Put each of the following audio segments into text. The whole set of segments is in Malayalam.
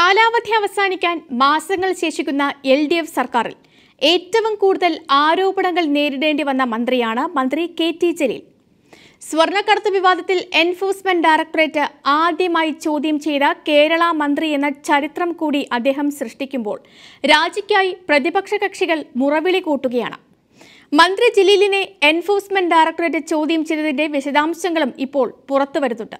കാലാവധി അവസാനിക്കാൻ മാസങ്ങൾ ശേഷിക്കുന്ന എൽ ഡി എഫ് സർക്കാരിൽ ഏറ്റവും കൂടുതൽ ആരോപണങ്ങൾ നേരിടേണ്ടി വന്ന മന്ത്രിയാണ് മന്ത്രി കെ ടി ജലീൽ സ്വർണ്ണക്കടത്ത് വിവാദത്തിൽ എൻഫോഴ്സ്മെന്റ് ഡയറക്ടറേറ്റ് ആദ്യമായി ചോദ്യം ചെയ്ത കേരള മന്ത്രി എന്ന ചരിത്രം കൂടി അദ്ദേഹം സൃഷ്ടിക്കുമ്പോൾ രാജിക്കായി പ്രതിപക്ഷ കക്ഷികൾ മുറവിളി കൂട്ടുകയാണ് മന്ത്രി ജലീലിനെ എൻഫോഴ്സ്മെന്റ് ഡയറക്ടറേറ്റ് ചോദ്യം ചെയ്തതിന്റെ വിശദാംശങ്ങളും ഇപ്പോൾ പുറത്തുവരുന്നുണ്ട്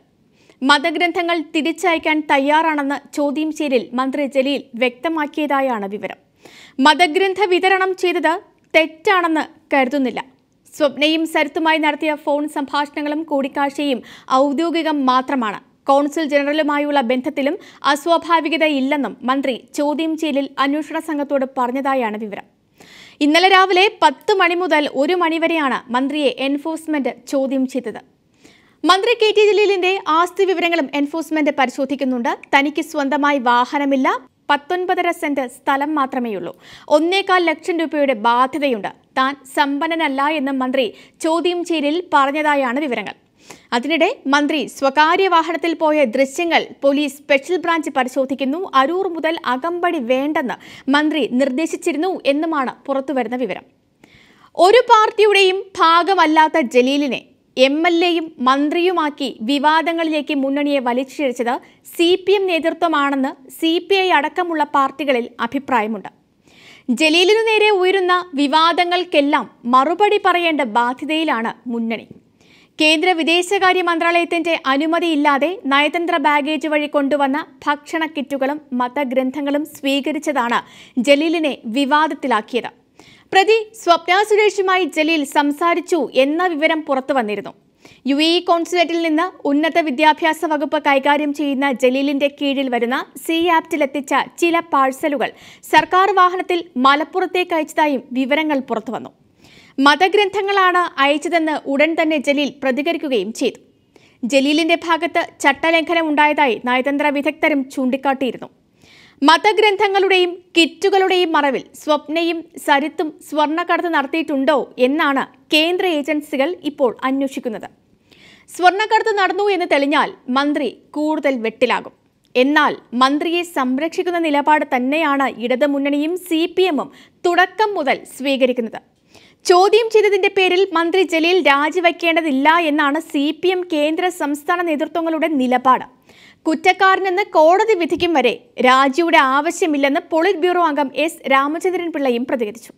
മതഗ്രന്ഥങ്ങൾ തിരിച്ചയക്കാൻ തയ്യാറാണെന്ന് ചോദ്യം ചെയ്തിൽ മന്ത്രി ജലീൽ വ്യക്തമാക്കിയതായാണ് വിവരം മതഗ്രന്ഥ വിതരണം ചെയ്തത് തെറ്റാണെന്ന് കരുതുന്നില്ല സ്വപ്നയും സരത്തുമായി നടത്തിയ ഫോൺ സംഭാഷണങ്ങളും കൂടിക്കാഴ്ചയും ഔദ്യോഗികം മാത്രമാണ് കൗൺസിൽ ജനറലുമായുള്ള ബന്ധത്തിലും അസ്വാഭാവികതയില്ലെന്നും മന്ത്രി ചോദ്യം ചെയ്തിൽ അന്വേഷണ സംഘത്തോട് പറഞ്ഞതായാണ് വിവരം ഇന്നലെ രാവിലെ പത്ത് മണി മുതൽ ഒരു മണിവരെയാണ് മന്ത്രിയെ എൻഫോഴ്സ്മെന്റ് ചോദ്യം ചെയ്തത് മന്ത്രി കെ ടി ജലീലിന്റെ ആസ്തി വിവരങ്ങളും എൻഫോഴ്സ്മെന്റ് പരിശോധിക്കുന്നുണ്ട് തനിക്ക് സ്വന്തമായി വാഹനമില്ല പത്തൊൻപതര സെന്റ് സ്ഥലം മാത്രമേയുള്ളൂ ഒന്നേകാൽ ലക്ഷം രൂപയുടെ ബാധ്യതയുണ്ട് താൻ സമ്പന്നനല്ല എന്ന് മന്ത്രി ചോദ്യം ചെയ്തിൽ പറഞ്ഞതായാണ് വിവരങ്ങൾ അതിനിടെ മന്ത്രി സ്വകാര്യ വാഹനത്തിൽ പോയ ദൃശ്യങ്ങൾ പോലീസ് സ്പെഷ്യൽ ബ്രാഞ്ച് പരിശോധിക്കുന്നു അരൂർ മുതൽ അകമ്പടി വേണ്ടെന്ന് മന്ത്രി നിർദ്ദേശിച്ചിരുന്നു എന്നുമാണ് പുറത്തുവരുന്ന വിവരം ഒരു പാർട്ടിയുടെയും ഭാഗമല്ലാത്ത ജലീലിനെ എം എൽ എയും മന്ത്രിയുമാക്കി വിവാദങ്ങളിലേക്ക് മുന്നണിയെ വലിച്ചിഴച്ചത് സി പി എം നേതൃത്വമാണെന്ന് സി പി ഐ അടക്കമുള്ള പാർട്ടികളിൽ അഭിപ്രായമുണ്ട് ജലീലിനു നേരെ ഉയരുന്ന വിവാദങ്ങൾക്കെല്ലാം മറുപടി പറയേണ്ട ബാധ്യതയിലാണ് മുന്നണി കേന്ദ്ര വിദേശകാര്യ മന്ത്രാലയത്തിന്റെ അനുമതിയില്ലാതെ നയതന്ത്ര ബാഗേജ് വഴി കൊണ്ടുവന്ന ഭക്ഷണ കിറ്റുകളും മതഗ്രന്ഥങ്ങളും സ്വീകരിച്ചതാണ് ജലീലിനെ വിവാദത്തിലാക്കിയത് പ്രതി സ്വപ്ന സുരേഷുമായി ജലീൽ സംസാരിച്ചു എന്ന വിവരം പുറത്തു വന്നിരുന്നു യു എ കോൺസുലേറ്റിൽ നിന്ന് ഉന്നത വിദ്യാഭ്യാസ വകുപ്പ് കൈകാര്യം ചെയ്യുന്ന ജലീലിന്റെ കീഴിൽ വരുന്ന സി ആപ്റ്റിലെത്തിച്ച ചില പാഴ്സലുകൾ സർക്കാർ വാഹനത്തിൽ മലപ്പുറത്തേക്ക് അയച്ചതായും വിവരങ്ങൾ പുറത്തുവന്നു മതഗ്രന്ഥങ്ങളാണ് അയച്ചതെന്ന് ഉടൻ തന്നെ ജലീൽ പ്രതികരിക്കുകയും ചെയ്തു ജലീലിന്റെ ഭാഗത്ത് ചട്ടലംഘനം ഉണ്ടായതായി നയതന്ത്ര വിദഗ്ധരും ചൂണ്ടിക്കാട്ടിയിരുന്നു മതഗ്രന്ഥങ്ങളുടെയും കിറ്റുകളുടെയും മറവിൽ സ്വപ്നയും സരിത്തും സ്വർണ്ണക്കടത്ത് നടത്തിയിട്ടുണ്ടോ എന്നാണ് കേന്ദ്ര ഏജൻസികൾ ഇപ്പോൾ അന്വേഷിക്കുന്നത് സ്വർണ്ണക്കടത്ത് നടന്നു എന്ന് തെളിഞ്ഞാൽ മന്ത്രി കൂടുതൽ വെട്ടിലാകും എന്നാൽ മന്ത്രിയെ സംരക്ഷിക്കുന്ന നിലപാട് തന്നെയാണ് ഇടതുമുന്നണിയും സി പി എമ്മും തുടക്കം മുതൽ സ്വീകരിക്കുന്നത് ചോദ്യം ചെയ്തതിന്റെ പേരിൽ മന്ത്രി ജലീൽ രാജിവെക്കേണ്ടതില്ല എന്നാണ് സി പി എം കേന്ദ്ര സംസ്ഥാന നേതൃത്വങ്ങളുടെ നിലപാട് കുറ്റക്കാരനെന്ന് കോടതി വിധിക്കും വരെ രാജിയുടെ ആവശ്യമില്ലെന്ന് പോളിറ്റ് ബ്യൂറോ അംഗം എസ് രാമചന്ദ്രൻ പിള്ളയും പ്രതികരിച്ചു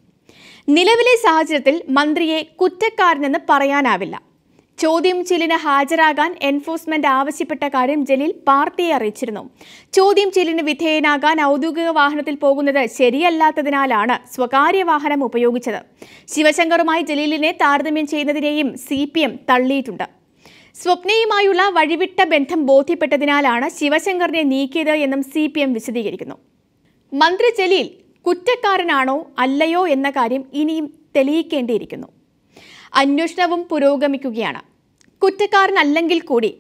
നിലവിലെ സാഹചര്യത്തിൽ മന്ത്രിയെ കുറ്റക്കാരനെന്ന് പറയാനാവില്ല ചോദ്യം ചെയ്യലിന് ഹാജരാകാൻ എൻഫോഴ്സ്മെന്റ് ആവശ്യപ്പെട്ട കാര്യം ജലീൽ പാർട്ടിയെ അറിയിച്ചിരുന്നു ചോദ്യം ചെയ്യലിന് വിധേയനാകാൻ ഔദ്യോഗിക വാഹനത്തിൽ പോകുന്നത് ശരിയല്ലാത്തതിനാലാണ് സ്വകാര്യ വാഹനം ഉപയോഗിച്ചത് ശിവശങ്കറുമായി ജലീലിനെ താരതമ്യം ചെയ്യുന്നതിനെയും സി തള്ളിയിട്ടുണ്ട് സ്വപ്നയുമായുള്ള വഴിവിട്ട ബന്ധം ബോധ്യപ്പെട്ടതിനാലാണ് ശിവശങ്കറിനെ നീക്കിയത് എന്നും സി വിശദീകരിക്കുന്നു മന്ത്രി ജലീൽ കുറ്റക്കാരനാണോ അല്ലയോ എന്ന കാര്യം ഇനിയും തെളിയിക്കേണ്ടിയിരിക്കുന്നു അന്വേഷണവും പുരോഗമിക്കുകയാണ് കുറ്റക്കാരനല്ലെങ്കിൽ കൂടി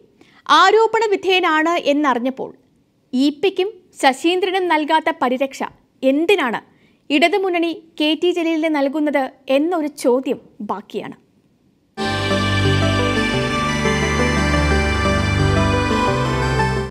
ആരോപണ വിധേയനാണ് എന്നറിഞ്ഞപ്പോൾ ഇ പിക്കും ശശീന്ദ്രനും നൽകാത്ത പരിരക്ഷ എന്തിനാണ് ഇടതുമുന്നണി കെ ടി ജലീലിന് നൽകുന്നത് എന്നൊരു ചോദ്യം ബാക്കിയാണ്